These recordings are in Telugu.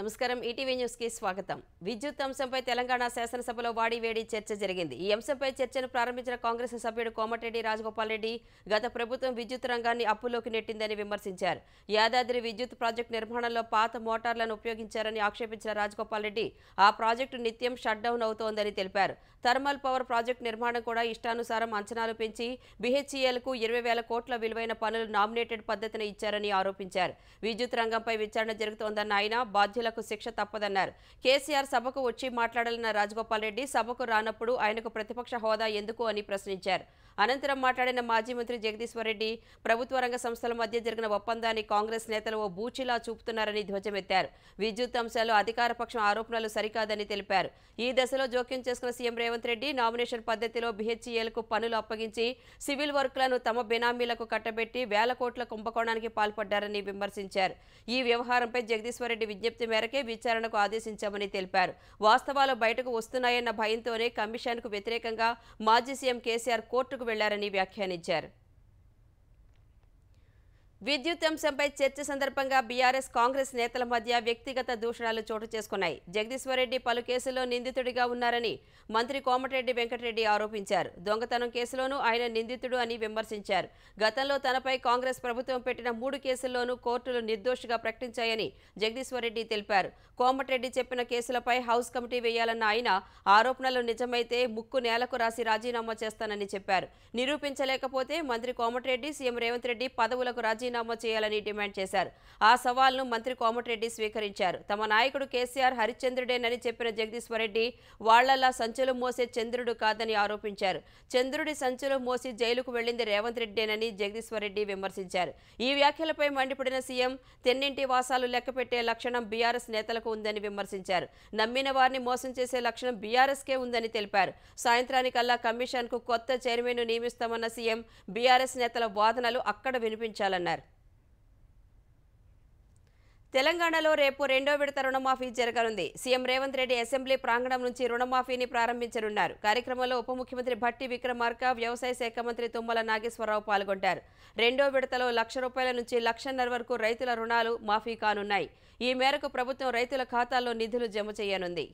నమస్కారం ఈటీవీ న్యూస్కి స్వాగతం విద్యుత్ అంశంపై తెలంగాణ శాసనసభలో వాడివేడి చర్చ జరిగింది ఈ అంశంపై చర్చను ప్రారంభించిన కాంగ్రెస్ సభ్యుడు కోమటిరెడ్డి రాజగోపాల్ రెడ్డి గత ప్రభుత్వం విద్యుత్ రంగాన్ని అప్పులోకి నెట్టిందని విమర్శించారు యాదాద్రి విద్యుత్ ప్రాజెక్టు నిర్మాణంలో పాత మోటార్లను ఉపయోగించారని ఆక్షేపించిన రాజగోపాల్ రెడ్డి ఆ ప్రాజెక్టు నిత్యం షట్ డౌన్ అవుతోందని తెలిపారు థర్మల్ పవర్ ప్రాజెక్టు నిర్మాణం కూడా ఇష్టానుసారం అంచనాలు పెంచి బీహెచ్ఈఎల్కు ఇరవై వేల కోట్ల విలువైన పనులు నామినేటెడ్ పద్ధతిని ఇచ్చారని ఆరోపించారు విద్యుత్ రంగంపై విచారణ జరుగుతోందన్న ఆయన బాధ్యుల నిందితులకు శిక్ష తప్పదన్నారు కేసీఆర్ సభకు వచ్చి మాట్లాడాలన్న రాజగోపాల్ రెడ్డి సభకు రానప్పుడు ఆయనకు ప్రతిపక్ష హోదా ఎందుకు అని ప్రశ్నించారు అనంతరం మాట్లాడిన మాజీ మంత్రి జగదీశ్వర్ రెడ్డి ప్రభుత్వ రంగ సంస్థల మధ్య జరిగిన ఒప్పందాన్ని కాంగ్రెస్ నేతలు ఓ బూచిలా చూపుతున్నారని ధ్వజమెత్తారు విద్యుత్ అంశాలు అధికార పక్షం ఆరోపణలు సరికాదని తెలిపారు ఈ దశలో జోక్యం చేసుకున్న సీఎం రేవంత్ రెడ్డి నామినేషన్ పద్ధతిలో బిహెచ్ఈఎలకు పనులు అప్పగించి సివిల్ వర్క్లను తమ బినామీలకు కట్టబెట్టి వేల కోట్ల కుంభకోణానికి పాల్పడ్డారని విమర్శించారు ఈ వ్యవహారంపై జగదీశ్వర్ రెడ్డి విజ్ఞప్తి మేరకు మేరకే విచారణకు ఆదేశించామని తెలిపారు వాస్తవాలు బయటకు వస్తున్నాయన్న భయంతోనే కమిషన్కు వ్యతిరేకంగా మాజీ సీఎం కేసీఆర్ కోర్టుకు వెళ్లారని వ్యాఖ్యానించారు విద్యుత్ అంశంపై చర్చ సందర్భంగా బీఆర్ఎస్ కాంగ్రెస్ నేతల మధ్య వ్యక్తిగత దూషణలు చోటు చేసుకున్నాయి జగదీశ్వరరెడ్డి పలు కేసుల్లో నిందితుడిగా ఉన్నారని మంత్రి కోమటిరెడ్డి వెంకటరెడ్డి ఆరోపించారు దొంగతనం కేసులోనూ ఆయన నిందితుడు అని విమర్శించారు గతంలో తనపై కాంగ్రెస్ ప్రభుత్వం పెట్టిన మూడు కేసుల్లోనూ కోర్టులు నిర్దోషిగా ప్రకటించాయని జగదీశ్వరరెడ్డి తెలిపారు కోమటిరెడ్డి చెప్పిన కేసులపై హౌస్ కమిటీ వేయాలన్న ఆయన ఆరోపణలు నిజమైతే ముక్కు నేలకు రాసి రాజీనామా చేస్తానని చెప్పారు నిరూపించలేకపోతే మంత్రి కోమటిరెడ్డి సీఎం రేవంత్ రెడ్డి పదవులకు రాజీ రాజీనామా చేయాలని డిమాండ్ చేశారు ఆ సవాల్ను మంత్రి కోమటిరెడ్డి స్వీకరించారు తమ నాయకుడు కేసీఆర్ హరిశ్చంద్రుడేనని చెప్పిన జగదీశ్వరరెడ్డి వాళ్లలా సంచులు మోసే చంద్రుడు కాదని ఆరోపించారు చంద్రుడి సంచులు మోసి జైలుకు వెళ్లింది రేవంత్ రెడ్డేనని జగదీశ్వరరెడ్డి విమర్శించారు ఈ వ్యాఖ్యలపై మండిపడిన సీఎం తెన్నింటి వాసాలు లెక్కపెట్టే లక్షణం బీఆర్ఎస్ నేతలకు ఉందని విమర్శించారు నమ్మిన వారిని మోసం చేసే లక్షణం బీఆర్ఎస్ కే ఉందని తెలిపారు సాయంత్రానికల్లా కమిషన్ కు కొత్త చైర్మన్ నియమిస్తామన్న సీఎం బీఆర్ఎస్ నేతల వాదనలు అక్కడ వినిపించాలన్నారు తెలంగాణలో రేపు రెండో విడత రుణమాఫీ జరగనుంది సీఎం రేవంత్ రెడ్డి అసెంబ్లీ ప్రాంగణం నుంచి రుణమాఫీని ప్రారంభించనున్నారు కార్యక్రమంలో ఉప ముఖ్యమంత్రి భట్టి విక్రమార్క వ్యవసాయ శాఖ మంత్రి తుమ్మల నాగేశ్వరరావు పాల్గొంటారు రెండో విడతలో లక్ష రూపాయల నుంచి లక్షన్నర వరకు రైతుల రుణాలు మాఫీ కానున్నాయి ఈ మేరకు ప్రభుత్వం రైతుల ఖాతాల్లో నిధులు జమ చేయనుంది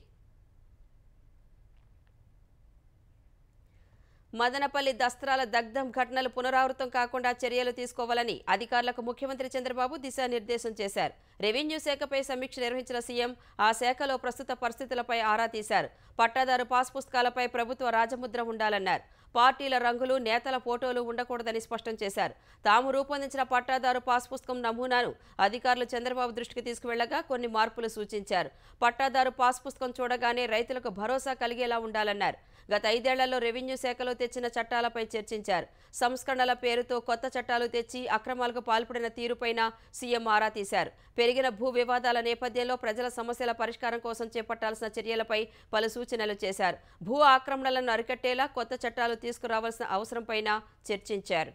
మదనపల్లి దస్త్రాల దగ్ధం ఘటనలు పునరావృతం కాకుండా చర్యలు తీసుకోవాలని అధికారులకు ముఖ్యమంత్రి చంద్రబాబు దిశానిర్దేశం చేశారు రెవెన్యూ శాఖపై సమీక్ష నిర్వహించిన సీఎం ఆ శాఖలో ప్రస్తుత పరిస్థితులపై ఆరా తీశారు పట్టాదారు పాస్ పుస్తకాలపై ప్రభుత్వ రాజముద్ర ఉండాలన్నారు పార్టీల రంగులు నేతల ఫోటోలు ఉండకూడదని స్పష్టం చేశారు తాము రూపొందించిన పట్టాదారు పాస్ పుస్తకం నమూనాను అధికారులు చంద్రబాబు దృష్టికి తీసుకువెళ్లగా కొన్ని మార్పులు సూచించారు పట్టాదారు పాస్ పుస్తకం చూడగానే రైతులకు భరోసా కలిగేలా ఉండాలన్నారు గత ఐదేళ్లలో రెవెన్యూ శాఖలో తెచ్చిన చట్టాలపై చర్చించారు సంస్కరణల పేరుతో కొత్త చట్టాలు తెచ్చి అక్రమాలకు పాల్పడిన తీరుపైన సీఎం ఆరా తీశారు పెరిగిన భూ వివాదాల నేపథ్యంలో ప్రజల సమస్యల పరిష్కారం కోసం చేపట్టాల్సిన చర్యలపై పలు సూచనలు చేశారు భూ ఆక్రమణలను అరికట్టేలా కొత్త చట్టాలు తీసుకురావాల్సిన అవసరంపైన చర్చించారు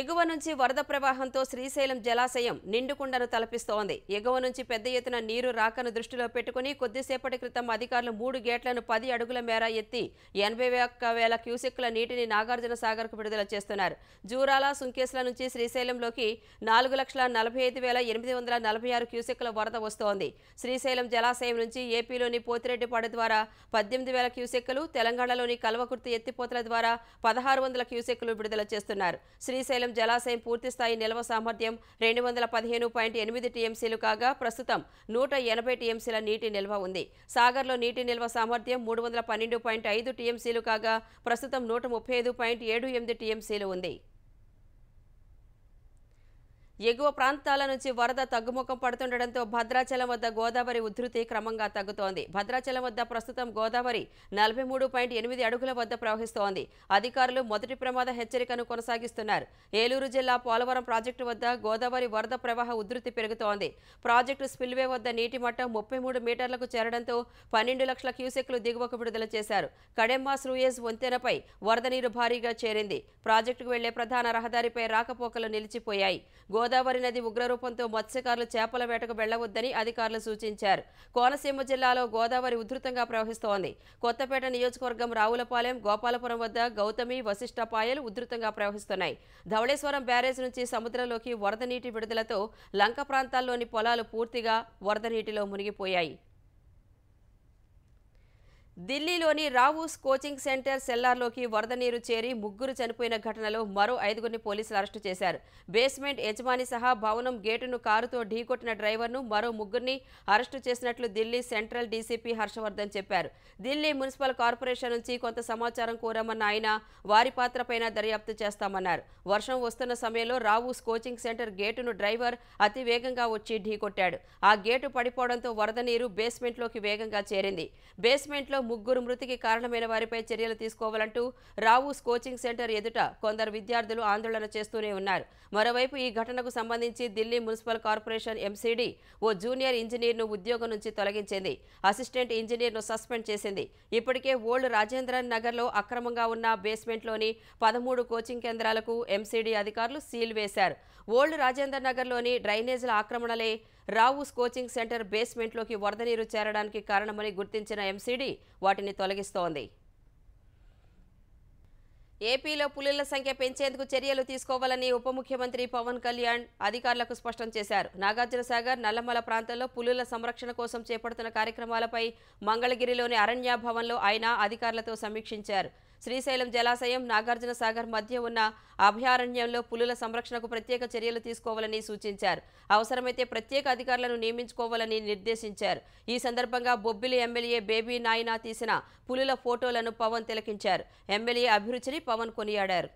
ఎగువ నుంచి వరద ప్రవాహంతో శ్రీశైలం జలాశయం నిండుకుండను తలపిస్తోంది ఎగువ నుంచి పెద్ద ఎత్తున నీరు రాకను దృష్టిలో పెట్టుకుని కొద్దిసేపటి క్రితం అధికారులు మూడు గేట్లను పది అడుగుల మేర ఎత్తి ఎనభై ఒక్క వేల క్యూసెక్ల నీటిని నాగార్జున సాగర్కు విడుదల చేస్తున్నారు జూరాల సుంకేశ్ల నుంచి శ్రీశైలంలోకి నాలుగు లక్షల నలభై ఐదు వేల ఎనిమిది వందల నలభై ఆరు క్యూసెక్కుల వరద వస్తోంది శ్రీశైలం జలాశయం నుంచి ఏపీలోని పోతిరెడ్డిపాడు ద్వారా పద్దెనిమిది వేల క్యూసెక్కులు తెలంగాణలోని కల్వకుర్తి ఎత్తిపోతల ద్వారా పదహారు వందల క్యూసెక్కులు విడుదల చేస్తున్నారు శ్రీశైలం శ్రీశైలం జలాశయం పూర్తిస్థాయి నిల్వ సామర్థ్యం రెండు వందల పదిహేను పాయింట్ ఎనిమిది టీఎంసీలు కాగా ప్రస్తుతం నూట ఎనభై టీఎంసీల నీటి నిల్వ ఉంది సాగర్లో నీటి నిల్వ సామర్థ్యం మూడు వందల పన్నెండు పాయింట్ ఐదు టీఎంసీలు కాగా ప్రస్తుతం నూట ముప్పై ఐదు పాయింట్ ఏడు ఎనిమిది టీఎంసీలు ఉంది ఎగువ ప్రాంతాల నుంచి వరద తగ్గుముఖం పడుతుండటంతో భద్రాచలం వద్ద గోదావరి ఉధృతి క్రమంగా తగ్గుతోంది భద్రాచలం వద్ద ప్రస్తుతం గోదావరి నలభై మూడు పాయింట్ ఎనిమిది అడుగుల వద్ద ప్రవహిస్తోంది అధికారులు మొదటి ప్రమాద హెచ్చరికను కొనసాగిస్తున్నారు ఏలూరు జిల్లా పోలవరం ప్రాజెక్టు వద్ద గోదావరి వరద ప్రవాహ ఉధృతి పెరుగుతోంది ప్రాజెక్టు స్పిల్వే వద్ద నీటి మట్టం ముప్పై మూడు మీటర్లకు చేరడంతో పన్నెండు లక్షల క్యూసెక్లు దిగువకు విడుదల చేశారు కడెమ్మ స్రూయేజ్ వంతెనపై వరద నీరు భారీగా చేరింది ప్రాజెక్టుకు వెళ్లే ప్రధాన రహదారిపై రాకపోకలు నిలిచిపోయాయి గోదావరి గోదావరి నది ఉగ్రరూపంతో మత్స్యకారులు చేపల వేటకు వెళ్లవద్దని అధికారులు సూచించారు కోనసీమ జిల్లాలో గోదావరి ఉధృతంగా ప్రవహిస్తోంది కొత్తపేట నియోజకవర్గం రావులపాలెం గోపాలపురం వద్ద గౌతమి వశిష్టపాయలు ఉధృతంగా ప్రవహిస్తున్నాయి ధవళేశ్వరం బ్యారేజ్ నుంచి సముద్రంలోకి వరద నీటి విడుదలతో లంక ప్రాంతాల్లోని పొలాలు పూర్తిగా వరద నీటిలో మునిగిపోయాయి ఢిల్లీలోని రావూస్ కోచింగ్ సెంటర్ సెల్లార్లోకి వరద నీరు చేరి ముగ్గురు చనిపోయిన ఘటనలో మరో ఐదుగురిని పోలీసులు అరెస్టు చేశారు బేస్మెంట్ యజమాని సహా భవనం గేటును కారుతో ఢీకొట్టిన డ్రైవర్ను మరో ముగ్గురిని అరెస్టు చేసినట్లు ఢిల్లీ సెంట్రల్ డీసీపీ హర్షవర్ధన్ చెప్పారు ఢిల్లీ మున్సిపల్ కార్పొరేషన్ నుంచి కొంత సమాచారం కోరామన్న ఆయన వారి పాత్రపైన దర్యాప్తు చేస్తామన్నారు వర్షం వస్తున్న సమయంలో రావూస్ కోచింగ్ సెంటర్ గేటును డ్రైవర్ అతి వేగంగా వచ్చి ఢీకొట్టాడు ఆ గేటు పడిపోవడంతో వరద నీరు బేస్మెంట్లోకి వేగంగా చేరింది బేస్మెంట్లో ముగ్గురు మృతికి కారణమైన వారిపై చర్యలు తీసుకోవాలంటూ రావుస్ కోచింగ్ సెంటర్ ఎదుట కొందరు విద్యార్థులు ఆందోళన చేస్తూనే ఉన్నారు మరోవైపు ఈ ఘటనకు సంబంధించి ఢిల్లీ మున్సిపల్ కార్పొరేషన్ ఎంసీడీ ఓ జూనియర్ ఇంజనీర్ను ఉద్యోగం నుంచి తొలగించింది అసిస్టెంట్ ఇంజనీర్ను సస్పెండ్ చేసింది ఇప్పటికే ఓల్డ్ రాజేంద్రన్ నగర్లో అక్రమంగా ఉన్న బేస్మెంట్లోని పదమూడు కోచింగ్ కేంద్రాలకు ఎంసీడీ అధికారులు సీల్ వేశారు ఓల్డ్ రాజేంద్ర లోని డ్రైనేజీల ఆక్రమణలే రావుస్ కోచింగ్ సెంటర్ బేస్మెంట్లోకి వరద నీరు చేరడానికి కారణమని గుర్తించిన ఎంసీడీ వాటిని తొలగిస్తోంది ఏపీలో పులుల సంఖ్య పెంచేందుకు చర్యలు తీసుకోవాలని ఉప ముఖ్యమంత్రి పవన్ కళ్యాణ్ అధికారులకు స్పష్టం చేశారు నాగార్జునసాగర్ నల్లమల ప్రాంతంలో పులుల సంరక్షణ కోసం చేపడుతున్న కార్యక్రమాలపై మంగళగిరిలోని అరణ్య భవన్లో ఆయన అధికారులతో సమీక్షించారు శ్రీశైలం జలాశయం నాగార్జున సాగర్ మధ్య ఉన్న అభయారణ్యంలో పులుల సంరక్షణకు ప్రత్యేక చర్యలు తీసుకోవాలని సూచించారు అవసరమైతే ప్రత్యేక అధికారులను నియమించుకోవాలని నిర్దేశించారు ఈ సందర్భంగా బొబ్బిలి ఎమ్మెల్యే బేబీ నాయన తీసిన పులుల ఫోటోలను పవన్ తిలకించారు ఎమ్మెల్యే అభిరుచిని పవన్ కొనియాడారు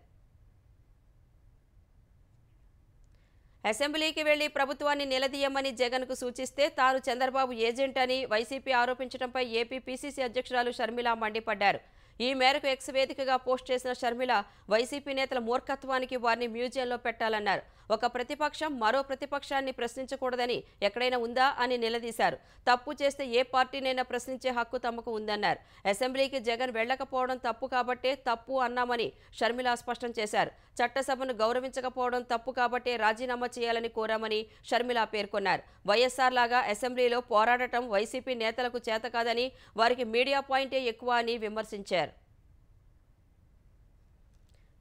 అసెంబ్లీకి వెళ్లి ప్రభుత్వాన్ని నిలదీయమని జగన్కు సూచిస్తే తాను చంద్రబాబు ఏజెంట్ అని వైసీపీ ఆరోపించడంపై ఏపీ పీసీసీ అధ్యక్షురాలు షర్మిల మండిపడ్డారు ఈ మేరకు ఎక్స్ వేదికగా పోస్ట్ చేసిన షర్మిల వైసీపీ నేతల మూర్ఖత్వానికి వారిని మ్యూజియంలో పెట్టాలన్నారు ఒక ప్రతిపక్షం మరో ప్రతిపక్షాన్ని ప్రశ్నించకూడదని ఎక్కడైనా ఉందా అని నిలదీశారు తప్పు చేస్తే ఏ పార్టీనైనా ప్రశ్నించే హక్కు తమకు ఉందన్నారు అసెంబ్లీకి జగన్ వెళ్లకపోవడం తప్పు కాబట్టే తప్పు అన్నామని షర్మిల స్పష్టం చేశారు చట్టసభను గౌరవించకపోవడం తప్పు కాబట్టే రాజీనామా చేయాలని కోరామని షర్మిల పేర్కొన్నారు వైఎస్ఆర్ లాగా అసెంబ్లీలో పోరాడటం వైసీపీ నేతలకు చేతకాదని వారికి మీడియా పాయింటే ఎక్కువ అని విమర్శించారు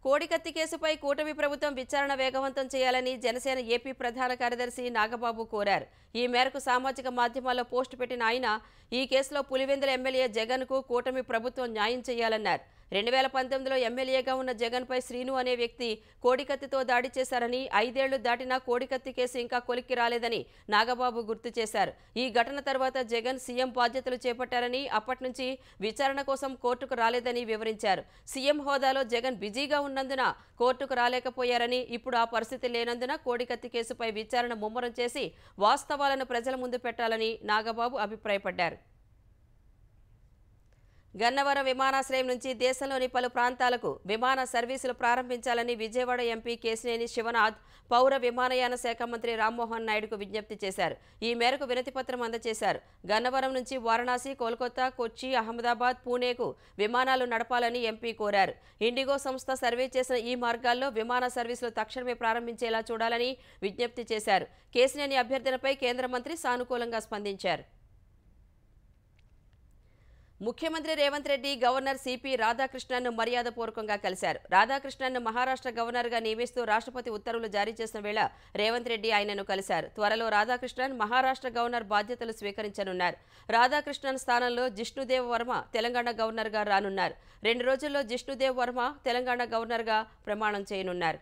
కోడికత్తి కేసుపై కూటమి ప్రభుత్వం విచారణ వేగవంతం చేయాలని జనసేన ఏపీ ప్రధాన కార్యదర్శి నాగబాబు కోరారు ఈ మేరకు సామాజిక మాధ్యమాల్లో పోస్టు పెట్టిన ఆయన ఈ కేసులో పులివెందుల ఎమ్మెల్యే జగన్కు కూటమి ప్రభుత్వం న్యాయం చేయాలన్నారు రెండు వేల పంతొమ్మిదిలో ఎమ్మెల్యేగా ఉన్న జగన్పై శ్రీను అనే వ్యక్తి కోడికత్తితో దాడి చేశారని ఐదేళ్లు దాటినా కోడికత్తి కేసు ఇంకా కొలిక్కి రాలేదని నాగబాబు గుర్తు చేశారు ఈ ఘటన తర్వాత జగన్ సీఎం బాధ్యతలు చేపట్టారని అప్పటి నుంచి విచారణ కోసం కోర్టుకు రాలేదని వివరించారు సీఎం హోదాలో జగన్ బిజీగా ఉన్నందున కోర్టుకు రాలేకపోయారని ఇప్పుడు ఆ పరిస్థితి లేనందున కోడికత్తి కేసుపై విచారణ ముమ్మరం చేసి వాస్తవాలను ప్రజల ముందు పెట్టాలని నాగబాబు అభిప్రాయపడ్డారు గన్నవరం విమానాశ్రయం నుంచి దేశంలోని పలు ప్రాంతాలకు విమాన సర్వీసులు ప్రారంభించాలని విజయవాడ ఎంపీ కేశినేని శివనాథ్ పౌర విమానయాన శాఖ మంత్రి రామ్మోహన్ నాయుడుకు విజ్ఞప్తి చేశారు ఈ మేరకు వినతిపత్రం అందజేశారు గన్నవరం నుంచి వారణాసి కోల్కతా కొచ్చి అహ్మదాబాద్ పూణేకు విమానాలు నడపాలని ఎంపీ కోరారు ఇండిగో సంస్థ సర్వే చేసిన ఈ మార్గాల్లో విమాన సర్వీసులు తక్షణమే ప్రారంభించేలా చూడాలని విజ్ఞప్తి చేశారు కేశినేని అభ్యర్థనపై కేంద్ర మంత్రి సానుకూలంగా స్పందించారు ముఖ్యమంత్రి రేవంత్ రెడ్డి గవర్నర్ సిపి రాధాకృష్ణన్ను మర్యాదపూర్వకంగా కలిశారు రాధాకృష్ణన్ను మహారాష్ట్ర గవర్నర్గా నియమిస్తూ రాష్ట్రపతి ఉత్తర్వులు జారీ చేసిన వేళ రేవంత్ రెడ్డి ఆయనను కలిశారు త్వరలో రాధాకృష్ణన్ మహారాష్ట్ర గవర్నర్ బాధ్యతలు స్వీకరించనున్నారు రాధాకృష్ణన్ స్థానంలో జిష్ణుదేవ్ వర్మ తెలంగాణ గవర్నర్గా రానున్నారు రెండు రోజుల్లో జిష్ణుదేవ్ వర్మ తెలంగాణ గవర్నర్గా ప్రమాణం చేయనున్నారు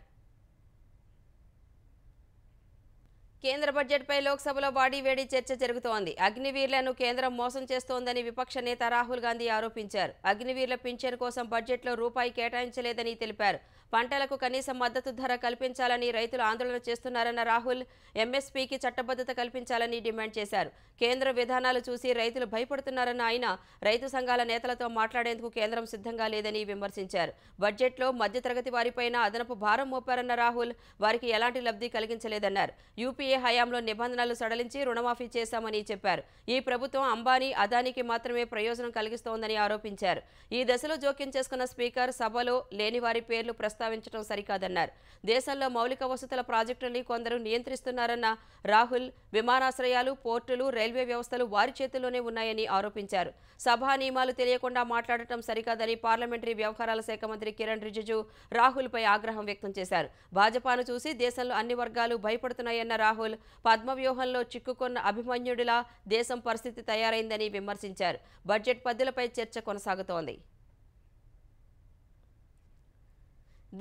కేంద్ర బడ్జెట్పై లోక్సభలో వేడి చర్చ జరుగుతోంది అగ్నివీర్లను కేంద్రం మోసం చేస్తోందని విపక్ష నేత రాహుల్ గాంధీ ఆరోపించారు అగ్నివీర్ల పింఛన్ కోసం బడ్జెట్లో రూపాయి కేటాయించలేదని తెలిపారు పంటలకు కనీస మద్దతు ధర కల్పించాలని రైతులు ఆందోళన చేస్తున్నారన్న రాహుల్ ఎంఎస్పీకి చట్టబద్ధత కల్పించాలని డిమాండ్ చేశారు కేంద్ర విధానాలు చూసి రైతులు భయపడుతున్నారన్న ఆయన రైతు సంఘాల నేతలతో మాట్లాడేందుకు కేంద్రం సిద్ధంగా లేదని విమర్శించారు బడ్జెట్లో మధ్యతరగతి వారిపైన అదనపు భారం మోపారన్న రాహుల్ వారికి ఎలాంటి లబ్ధి కలిగించలేదన్నారు యూపీఏ హయాంలో నిబంధనలు సడలించి రుణమాఫీ చేశామని చెప్పారు ఈ ప్రభుత్వం అంబానీ అదానికి మాత్రమే ప్రయోజనం కలిగిస్తోందని ఆరోపించారు ఈ దశలో జోక్యం చేసుకున్న స్పీకర్ సభలో లేని వారి పేర్లు ప్రస్తావించారు ప్రస్తావించడం సరికాదన్నారు దేశంలో మౌలిక వసతుల ప్రాజెక్టుల్ని కొందరు నియంత్రిస్తున్నారన్న రాహుల్ విమానాశ్రయాలు పోర్టులు రైల్వే వ్యవస్థలు వారి చేతుల్లోనే ఉన్నాయని ఆరోపించారు సభా నియమాలు తెలియకుండా మాట్లాడటం సరికాదని పార్లమెంటరీ వ్యవహారాల శాఖ మంత్రి కిరణ్ రిజిజు రాహుల్పై ఆగ్రహం వ్యక్తం చేశారు భాజపాను చూసి దేశంలో అన్ని వర్గాలు భయపడుతున్నాయన్న రాహుల్ పద్మవ్యూహంలో చిక్కుకున్న అభిమన్యుడిలా దేశం పరిస్థితి తయారైందని విమర్శించారు బడ్జెట్ పద్దులపై చర్చ కొనసాగుతోంది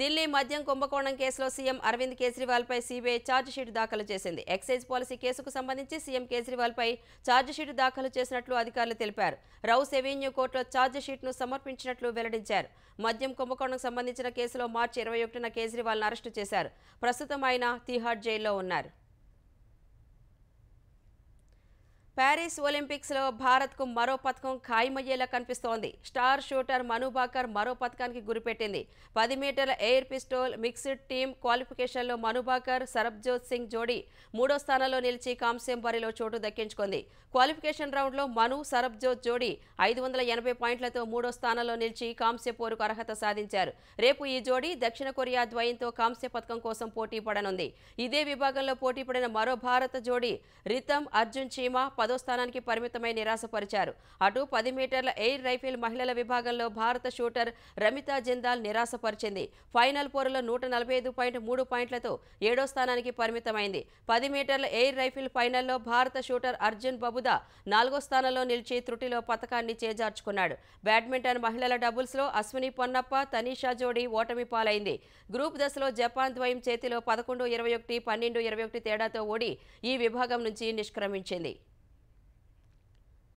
ఢిల్లీ మద్యం కుంభకోణం కేసులో సీఎం అరవింద్ కేజ్రీవాల్పై సీబీఐ షీట్ దాఖలు చేసింది ఎక్సైజ్ పాలసీ కేసుకు సంబంధించి సీఎం కేజ్రీవాల్పై ఛార్జిషీట్ దాఖలు చేసినట్లు అధికారులు తెలిపారు రౌస్ ఎవెన్యూ కోర్టులో ను సమర్పించినట్లు వెల్లడించారు మద్యం కుంభకోణం సంబంధించిన కేసులో మార్చి ఇరవై ఒకటిన కేజ్రీవాల్ను అరెస్టు చేశారు ప్రస్తుతం ఆయన తిహాడ్ జైల్లో ఉన్నారు ప్యారిస్ ఒలింపిక్స్లో భారత్కు మరో పథకం ఖాయమయ్యేలా కనిపిస్తోంది స్టార్ షూటర్ మనుబాకర్ మరో పథకానికి గురిపెట్టింది పది మీటర్ల ఎయిర్ పిస్టోల్ మిక్స్డ్ టీమ్ క్వాలిఫికేషన్లో మనుబాకర్ సరబ్జోత్ సింగ్ జోడీ మూడో స్థానంలో నిలిచి కాంస్యం బరిలో చోటు దక్కించుకుంది క్వాలిఫికేషన్ రౌండ్లో మను సరబ్జోత్ జోడీ ఐదు వందల ఎనభై పాయింట్లతో మూడో స్థానంలో నిలిచి కాంస్య పోరుకు అర్హత సాధించారు రేపు ఈ జోడీ దక్షిణ కొరియా ద్వయంతో కాంస్య పథకం కోసం పోటీ పడనుంది ఇదే విభాగంలో పోటీ పడిన మరో భారత జోడీ రితం అర్జున్ చీమా పదో స్థానానికి పరిమితమై నిరాశపరిచారు అటు పది మీటర్ల ఎయిర్ రైఫిల్ మహిళల విభాగంలో భారత షూటర్ రమితా జిందాల్ నిరాశపరిచింది ఫైనల్ పోరులో నూట నలభై ఐదు పాయింట్ మూడు పాయింట్లతో ఏడో స్థానానికి పరిమితమైంది పది మీటర్ల ఎయిర్ రైఫిల్ ఫైనల్లో భారత షూటర్ అర్జున్ బబు హుదా నాలుగో స్థానంలో నిలిచి త్రుటిలో పథకాన్ని చేజార్చుకున్నాడు బ్యాడ్మింటన్ మహిళల డబుల్స్లో అశ్విని పొన్నప్ప తనీషా జోడీ ఓటమి పాలైంది గ్రూప్ దశలో జపాన్ ద్వయం చేతిలో పదకొండు ఇరవై ఒకటి పన్నెండు ఇరవై ఒకటి తేడాతో ఓడి ఈ విభాగం నుంచి నిష్క్రమించింది